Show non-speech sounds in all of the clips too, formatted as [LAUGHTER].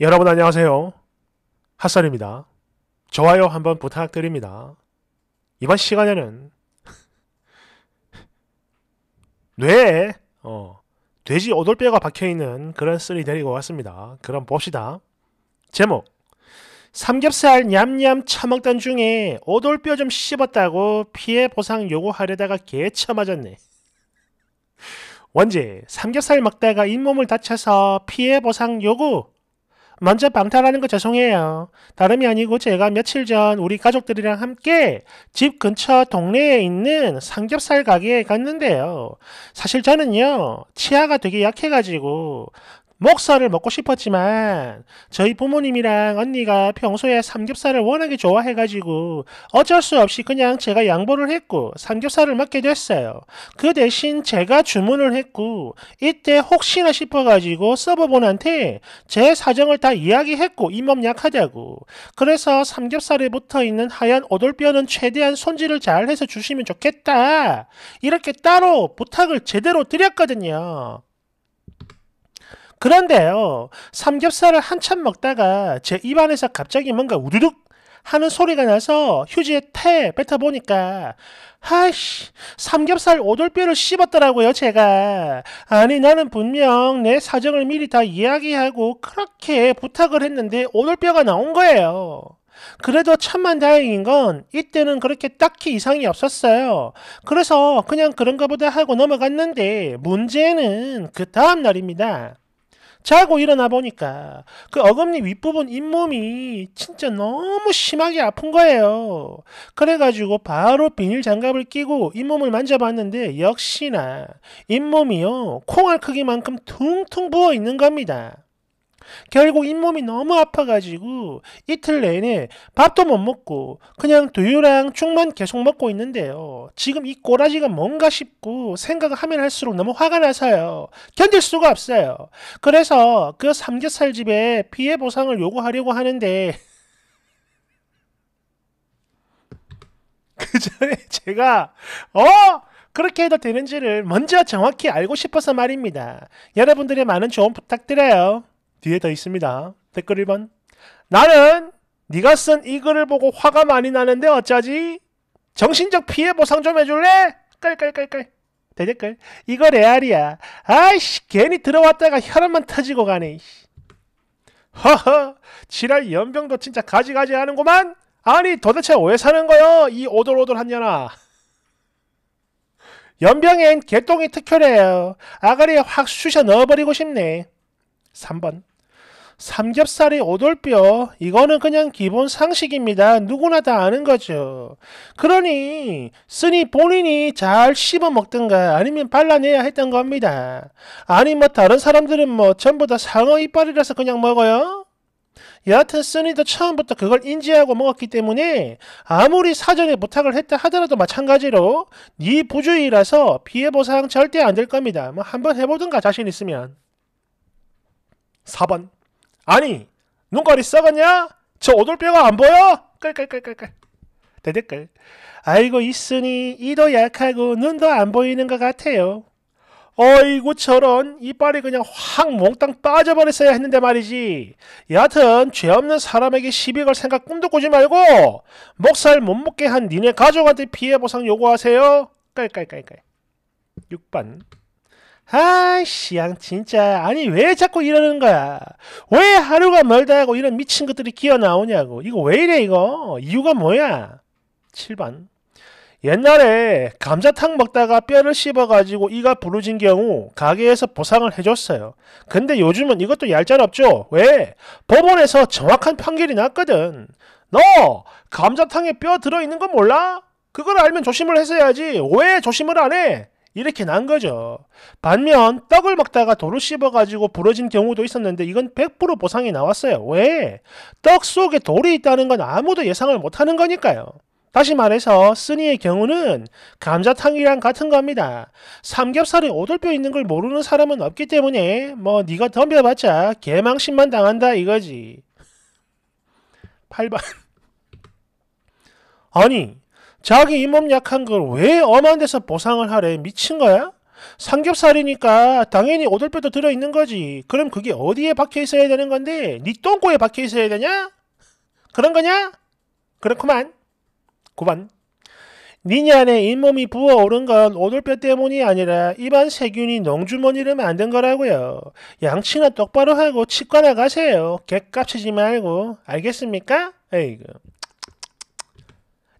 여러분 안녕하세요. 핫설입니다. 좋아요 한번 부탁드립니다. 이번 시간에는 [LAUGHS] 뇌에 어, 돼지 오돌뼈가 박혀있는 그런 쓰리 데리고 왔습니다. 그럼 봅시다. 제목 삼겹살 냠냠 처먹던 중에 오돌뼈 좀 씹었다고 피해 보상 요구하려다가 개 처맞았네. 원제 삼겹살 먹다가 잇몸을 다쳐서 피해 보상 요구 먼저 방탈하는 거 죄송해요. 다름이 아니고 제가 며칠 전 우리 가족들이랑 함께 집 근처 동네에 있는 삼겹살 가게에 갔는데요. 사실 저는요, 치아가 되게 약해가지고 목살을 먹고 싶었지만 저희 부모님이랑 언니가 평소에 삼겹살을 워낙에 좋아해가지고 어쩔 수 없이 그냥 제가 양보를 했고 삼겹살을 먹게 됐어요. 그 대신 제가 주문을 했고 이때 혹시나 싶어가지고 서버분한테 제 사정을 다 이야기했고 입몸 약하다고 그래서 삼겹살에 붙어있는 하얀 오돌뼈는 최대한 손질을 잘해서 주시면 좋겠다 이렇게 따로 부탁을 제대로 드렸거든요. 그런데요, 삼겹살을 한참 먹다가 제 입안에서 갑자기 뭔가 우두둑 하는 소리가 나서 휴지에 태 뱉어보니까 하이씨 삼겹살 오돌뼈를 씹었더라고요 제가 아니 나는 분명 내 사정을 미리 다 이야기하고 그렇게 부탁을 했는데 오돌뼈가 나온 거예요 그래도 천만다행인 건 이때는 그렇게 딱히 이상이 없었어요 그래서 그냥 그런가 보다 하고 넘어갔는데 문제는 그 다음 날입니다 자고 일어나 보니까 그 어금니 윗부분 잇몸이 진짜 너무 심하게 아픈 거예요. 그래가지고 바로 비닐 장갑을 끼고 잇몸을 만져봤는데 역시나 잇몸이요 콩알 크기만큼 퉁퉁 부어 있는 겁니다. 결국 잇몸이 너무 아파가지고 이틀 내내 밥도 못 먹고 그냥 두유랑 죽만 계속 먹고 있는데요. 지금 이 꼬라지가 뭔가 싶고 생각을 하면 할수록 너무 화가 나서요. 견딜 수가 없어요. 그래서 그 삼겹살 집에 피해 보상을 요구하려고 하는데 [LAUGHS] 그 전에 제가 어? 그렇게 해도 되는지를 먼저 정확히 알고 싶어서 말입니다. 여러분들의 많은 조언 부탁드려요. 뒤에 더 있습니다. 댓글 1번 나는 네가 쓴 이 글을 보고 화가 많이 나는데 어쩌지? 정신적 피해 보상 좀 해줄래? 깔깔깔깔 대댓글 이거 레알이야. 아이씨 괜히 들어왔다가 혈압만 터지고 가네. 허허 지랄 연병도 진짜 가지가지 하는구만. 아니 도대체 왜 사는 거요? 이 오돌오돌한 년아. 연병엔 개똥이 특효래요. 아가리에 확 쑤셔 넣어버리고 싶네. 3번 삼겹살이 오돌뼈 이거는 그냥 기본 상식입니다. 누구나 다 아는 거죠. 그러니 쓰니 본인이 잘 씹어 먹든가 아니면 발라내야 했던 겁니다. 아니 뭐 다른 사람들은 뭐 전부 다 상어 이빨이라서 그냥 먹어요? 여하튼 쓰니도 처음부터 그걸 인지하고 먹었기 때문에 아무리 사전에 부탁을 했다 하더라도 마찬가지로 네 부주의라서 피해 보상 절대 안 될 겁니다. 뭐 한번 해보든가 자신 있으면. 4번 아니 눈깔이 썩었냐? 저 오돌뼈가 안 보여? 깔깔깔깔깔 대댓글 아이고 있으니 이도 약하고 눈도 안 보이는 것 같아요 어이구 저런 이빨이 그냥 확 몽땅 빠져버렸어야 했는데 말이지 여하튼 죄 없는 사람에게 시비 걸 생각 꿈도 꾸지 말고 목살 못 먹게 한 니네 가족한테 피해 보상 요구하세요 깔깔깔깔 6번 아이씨, 양 진짜 아니 왜 자꾸 이러는 거야? 왜 하루가 멀다 하고 이런 미친 것들이 기어 나오냐고. 이거 왜 이래 이거? 이유가 뭐야? 7번. 옛날에 감자탕 먹다가 뼈를 씹어가지고 이가 부러진 경우 가게에서 보상을 해줬어요. 근데 요즘은 이것도 얄짤없죠? 왜? 법원에서 정확한 판결이 났거든. 너 감자탕에 뼈 들어있는 거 몰라? 그걸 알면 조심을 했어야지. 왜 조심을 안 해? 이렇게 난 거죠. 반면 떡을 먹다가 도로 씹어가지고 부러진 경우도 있었는데 이건 100% 보상이 나왔어요. 왜? 떡 속에 돌이 있다는 건 아무도 예상을 못하는 거니까요. 다시 말해서 쓰니의 경우는 감자탕이랑 같은 겁니다. 삼겹살이 오돌뼈 있는 걸 모르는 사람은 없기 때문에 뭐 네가 덤벼봤자 개망신만 당한다 이거지. 8번 [LAUGHS] 아니 자기 잇몸 약한 걸 왜 엄한 데서 보상을 하래? 미친 거야? 삼겹살이니까 당연히 오돌뼈도 들어있는 거지. 그럼 그게 어디에 박혀 있어야 되는 건데 니네 똥꼬에 박혀 있어야 되냐? 그런 거냐? 그렇구만. 9번. 니네 안에 잇몸이 부어오른 건 오돌뼈 때문이 아니라 입안 세균이 농주머니를 만든 거라고요. 양치나 똑바로 하고 치과 나가세요. 개값치지 말고. 알겠습니까? 에이그.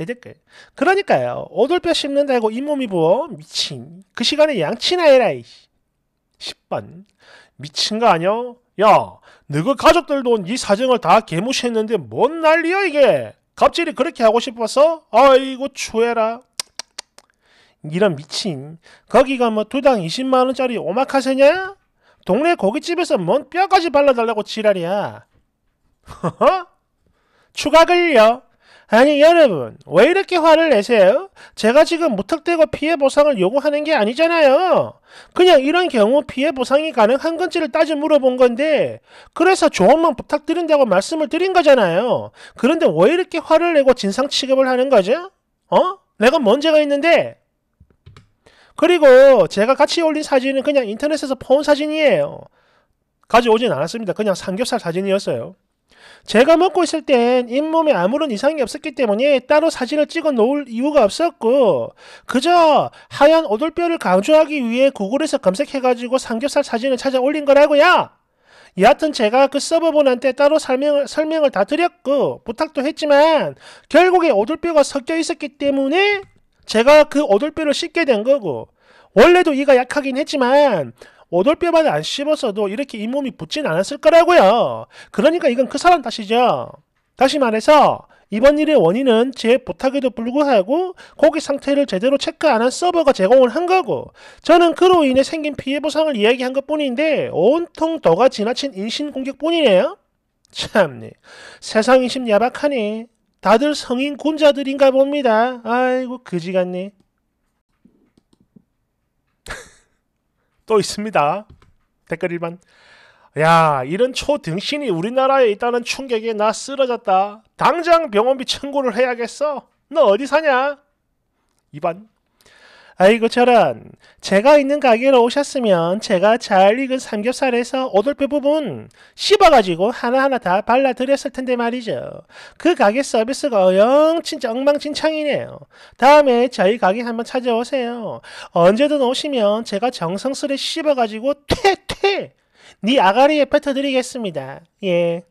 대댓글. 그러니까요. 오돌뼈 씹는다고 잇몸이 부어 미친. 그 시간에 양치나 해라. 이 10번. 미친 거아니 야, 너희 가족들도 네 사정을 다 개무시했는데 뭔 난리야 이게? 갑질이 그렇게 하고 싶어서? 아이고 추해라. 이런 미친. 거기가 뭐 두당 20만원짜리 오마카세냐? 동네 고깃집에서 뭔 뼈까지 발라달라고 지랄이야. 추가 근력. 아니 여러분 왜 이렇게 화를 내세요? 제가 지금 무턱대고 피해 보상을 요구하는 게 아니잖아요. 그냥 이런 경우 피해 보상이 가능한 건지를 따져 물어본 건데 그래서 조언만 부탁드린다고 말씀을 드린 거잖아요. 그런데 왜 이렇게 화를 내고 진상 취급을 하는 거죠? 어? 내가 뭔제가 있는데? 그리고 제가 같이 올린 사진은 그냥 인터넷에서 본 사진이에요. 가져오진 않았습니다. 그냥 삼겹살 사진이었어요. 제가 먹고 있을 땐 잇몸에 아무런 이상이 없었기 때문에 따로 사진을 찍어 놓을 이유가 없었고 그저 하얀 오돌뼈를 강조하기 위해 구글에서 검색해가지고 삼겹살 사진을 찾아 올린 거라고요. 여하튼 제가 그 서버분한테 따로 설명을, 설명을 다 드렸고 부탁도 했지만 결국에 오돌뼈가 섞여 있었기 때문에 제가 그 오돌뼈를 씻게된 거고 원래도 이가 약하긴 했지만 오돌뼈 만에 안 씹었어도 이렇게 잇몸이 붙진 않았을 거라고요. 그러니까 이건 그 사람 탓이죠. 다시 말해서 이번 일의 원인은 제 부탁에도 불구하고 고기 상태를 제대로 체크 안 한 서버가 제공을 한 거고 저는 그로 인해 생긴 피해 보상을 이야기한 것 뿐인데 온통 더가 지나친 인신공격뿐이네요. 참네 세상이 심 야박하니 다들 성인 군자들인가 봅니다. 아이고 그지 같니 또 있습니다. 댓글 1번. 야, 이런 초등신이 우리나라에 있다는 충격에 나 쓰러졌다. 당장 병원비 청구를 해야겠어. 너 어디 사냐? 2번. 아이고 저런 제가 있는 가게로 오셨으면 제가 잘 익은 삼겹살에서 오돌뼈 부분 씹어가지고 하나하나 다 발라드렸을 텐데 말이죠. 그 가게 서비스가 영 진짜 엉망진창이네요. 다음에 저희 가게 한번 찾아오세요. 언제든 오시면 제가 정성스레 씹어가지고 퇴퇴 니 네 아가리에 뱉어드리겠습니다. 예.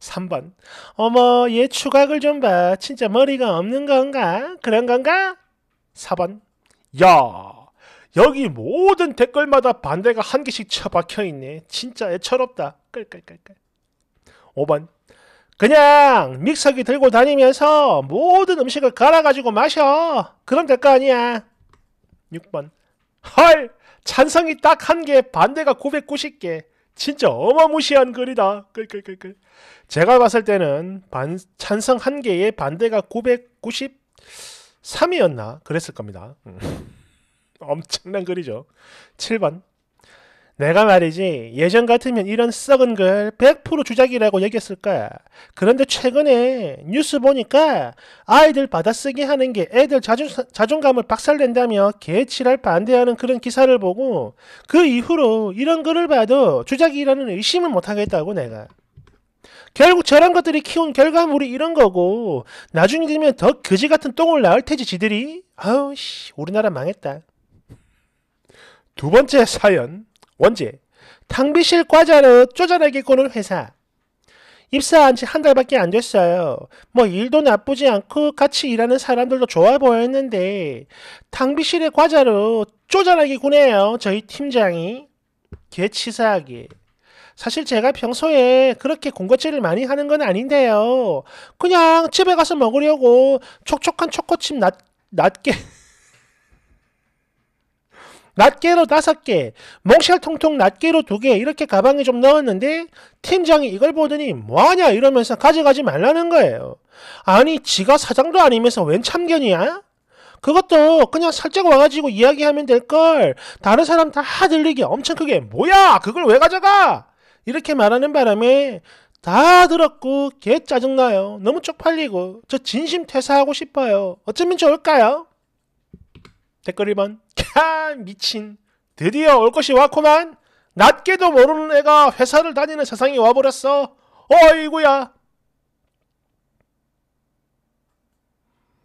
3번. 어머, 얘 추각을 좀 봐. 진짜 머리가 없는 건가? 그런 건가? 4번 야 여기 모든 댓글마다 반대가 한 개씩 쳐박혀 있네. 진짜 애처롭다. 끌끌끌끌. 5번. 그냥 믹서기 들고 다니면서 모든 음식을 갈아가지고 마셔. 그럼 될 거 아니야. 6번. 헐! 찬성이 딱 한 개, 반대가 990개. 진짜 어마무시한 글이다. 끌끌끌끌. 제가 봤을 때는 반, 찬성 한 개에 반대가 990. 3위였나 그랬을 겁니다. 음. [LAUGHS] 엄청난 글이죠. 7번 내가 말이지 예전 같으면 이런 썩은 글 100% 주작이라고 얘기했을 거야. 그런데 최근에 뉴스 보니까 아이들 받아쓰기 하는 게 애들 자존, 자존감을 박살낸다며 개치랄 반대하는 그런 기사를 보고 그 이후로 이런 글을 봐도 주작이라는 의심을 못하겠다고 내가. 결국 저런 것들이 키운 결과물이 이런 거고 나중에 되면 더 거지 같은 똥을 낳을 테지 지들이 아우 씨 우리나라 망했다. 두 번째 사연 원제 탕비실 과자를 쪼잔하게 꼬는 회사 입사한 지 한 달밖에 안 됐어요. 뭐 일도 나쁘지 않고 같이 일하는 사람들도 좋아 보였는데 탕비실의 과자로 쪼잔하게 구네요. 저희 팀장이 개치사하게 사실 제가 평소에 그렇게 군것질을 많이 하는 건 아닌데요. 그냥 집에 가서 먹으려고 촉촉한 초코칩 낮, 낮게 [LAUGHS] 낱개로 다섯 개, 몽실통통 낱개로 두 개 이렇게 가방에 좀 넣었는데 팀장이 이걸 보더니 뭐하냐 이러면서 가져가지 말라는 거예요. 아니 지가 사장도 아니면서 웬 참견이야? 그것도 그냥 살짝 와가지고 이야기하면 될걸 다른 사람 다 들리게 엄청 크게 뭐야 그걸 왜 가져가? 이렇게 말하는 바람에 다 들었고 개 짜증나요. 너무 쪽팔리고 저 진심 퇴사하고 싶어요. 어쩌면 좋을까요? 댓글 1번 캬 미친 드디어 올 것이 왔구만 낮게도 모르는 애가 회사를 다니는 세상이 와버렸어. 어이구야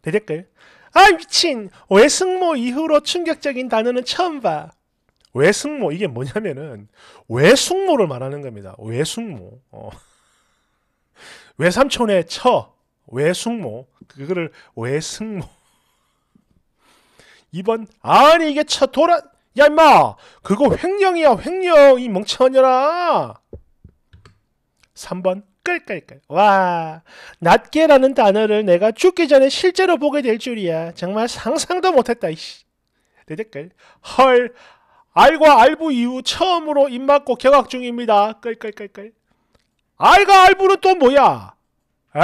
대댓글 아 미친! 외승모 이후로 충격적인 단어는 처음 봐. 외숙모 이게 뭐냐면은 외숙모를 말하는 겁니다. 외숙모. 어. 외삼촌의 처 외숙모 그거를 외숙모. 이번 아니 이게 처 돌아 야 임마 그거 횡령이야 횡령 이 멍청하녀라. 3번 끌끌끌 와 낫게라는 단어를 내가 죽기 전에 실제로 보게 될 줄이야 정말 상상도 못했다 이씨 댓글 헐 알과 알부 이후 처음으로 입맞고 개악 중입니다. 끌끌끌끌. 알과 알부는 또 뭐야? 에?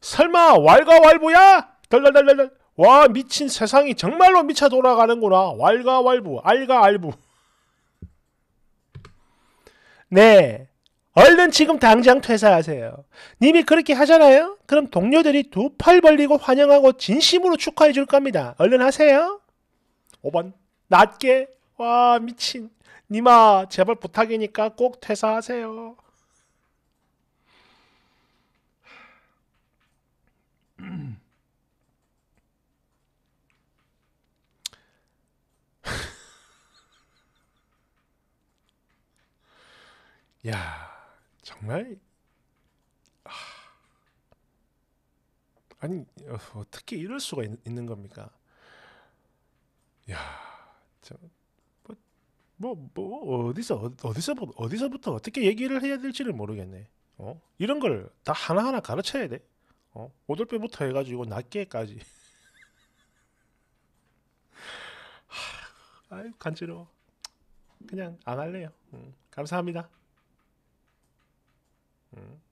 설마 왈과 왈부야? 덜덜덜덜. 와 미친 세상이 정말로 미쳐 돌아가는구나. 왈과 왈부, 알과 알부. 네. 얼른 지금 당장 퇴사하세요. 님이 그렇게 하잖아요? 그럼 동료들이 두 팔 벌리고 환영하고 진심으로 축하해 줄 겁니다. 얼른 하세요. 5번. 낮게 와 미친 니마 제발 부탁이니까 꼭 퇴사하세요. [LAUGHS] 야, 정말 아, 니 어, 어떻게 이럴 수가 있, 는 겁니까? 야, 참. 뭐, 뭐 어디서 어디서 어디서부터 어떻게 얘기를 해야 될지를 모르겠네. 어? 이런 걸 다 하나하나 가르쳐야 돼. 어? 오돌뼈부터 해가지고 낱개까지. [LAUGHS] 아유 간지러워. 그냥 안 할래요. 음, 감사합니다. 음.